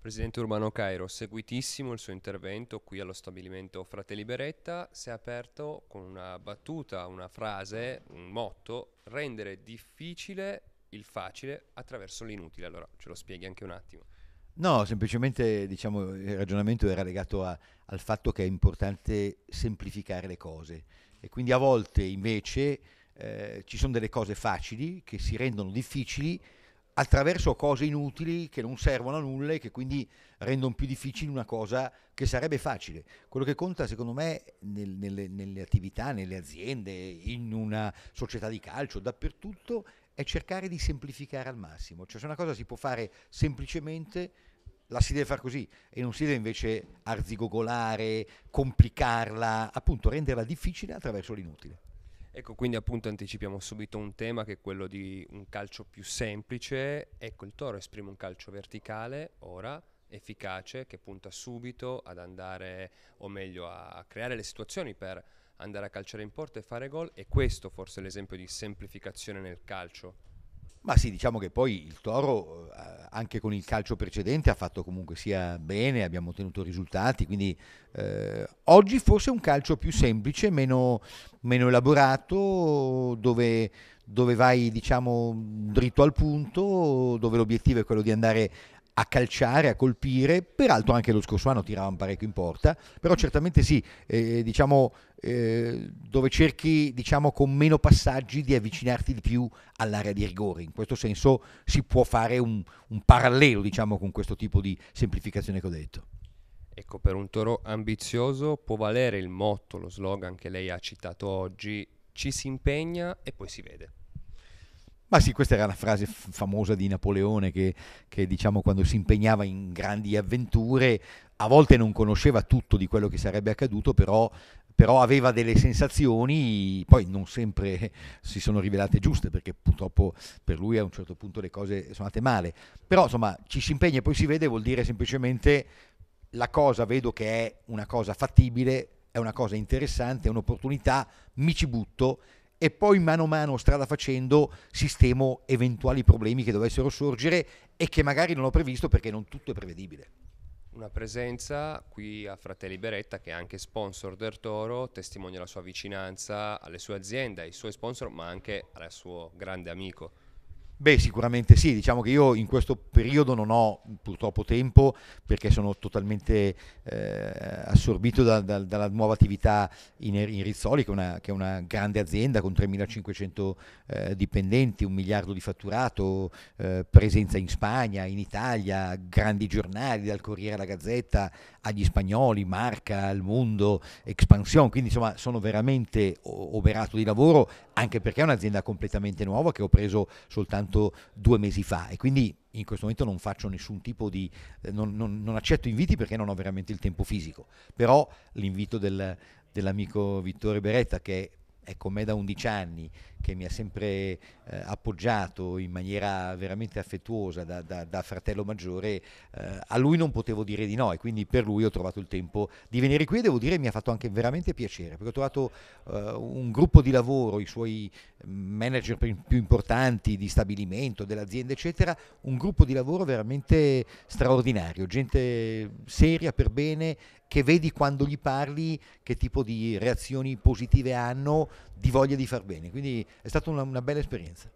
Presidente Urbano Cairo, seguitissimo il suo intervento qui allo stabilimento Fratelli Beretta, si è aperto con una battuta, una frase, un motto, rendere difficile il facile attraverso l'inutile. Allora ce lo spieghi anche un attimo. No, semplicemente diciamo, il ragionamento era legato a, al fatto che è importante semplificare le cose e quindi a volte invece eh, ci sono delle cose facili che si rendono difficili attraverso cose inutili che non servono a nulla e che quindi rendono più difficile una cosa che sarebbe facile. Quello che conta secondo me nel, nelle, nelle attività, nelle aziende, in una società di calcio, dappertutto, è cercare di semplificare al massimo. Cioè se una cosa si può fare semplicemente, la si deve fare così e non si deve invece arzigogolare, complicarla, appunto renderla difficile attraverso l'inutile. Ecco, quindi appunto anticipiamo subito un tema che è quello di un calcio più semplice. Ecco, il Toro esprime un calcio verticale, ora efficace, che punta subito ad andare, o meglio, a creare le situazioni per andare a calciare in porta e fare gol. E questo forse è l'esempio di semplificazione nel calcio. Ma sì, diciamo che poi il Toro eh, anche con il calcio precedente ha fatto comunque sia bene, abbiamo ottenuto risultati, quindi eh, oggi forse un calcio più semplice, meno, meno elaborato, dove, dove vai diciamo dritto al punto, dove l'obiettivo è quello di andare a calciare, a colpire, peraltro anche lo scorso anno tiravano parecchio in porta, però certamente sì, eh, diciamo eh, dove cerchi diciamo con meno passaggi di avvicinarti di più all'area di rigore, in questo senso si può fare un, un parallelo diciamo con questo tipo di semplificazione che ho detto. Ecco, per un toro ambizioso può valere il motto, lo slogan che lei ha citato oggi, ci si impegna e poi si vede. Ma sì, questa era la frase f- famosa di Napoleone che, che diciamo, quando si impegnava in grandi avventure a volte non conosceva tutto di quello che sarebbe accaduto, però, però, aveva delle sensazioni, poi non sempre si sono rivelate giuste, perché purtroppo per lui a un certo punto le cose sono andate male. Però insomma ci si impegna e poi si vede vuol dire semplicemente la cosa vedo che è una cosa fattibile, è una cosa interessante, è un'opportunità, mi ci butto e poi mano a mano, strada facendo, sistemo eventuali problemi che dovessero sorgere e che magari non ho previsto perché non tutto è prevedibile. Una presenza qui a Fratelli Beretta che è anche sponsor del Toro, testimonia la sua vicinanza alle sue aziende, ai suoi sponsor, ma anche al suo grande amico. Beh, sicuramente sì, diciamo che io in questo periodo non ho purtroppo tempo perché sono totalmente eh, assorbito da, da, dalla nuova attività in, in Rizzoli, che è, una, che è, una, grande azienda con 3.500 eh, dipendenti, un miliardo di fatturato, eh, presenza in Spagna, in Italia, grandi giornali dal Corriere alla Gazzetta agli spagnoli, Marca, al Mondo, Expansione, quindi insomma sono veramente oberato di lavoro anche perché è un'azienda completamente nuova che ho preso soltanto soltanto due mesi fa e quindi in questo momento non faccio nessun tipo di, eh, non, non, non, accetto inviti perché non ho veramente il tempo fisico, però l'invito del, dell'amico Vittore Beretta che è con me da 11 anni, che mi ha sempre eh, appoggiato in maniera veramente affettuosa da, da, da fratello maggiore, eh, a lui non potevo dire di no e quindi per lui ho trovato il tempo di venire qui e devo dire mi ha fatto anche veramente piacere, perché ho trovato eh, un gruppo di lavoro, i suoi manager più importanti di stabilimento, dell'azienda, eccetera, un gruppo di lavoro veramente straordinario, gente seria per bene, che vedi quando gli parli che tipo di reazioni positive hanno, di voglia di far bene. Quindi è stata una, una bella esperienza.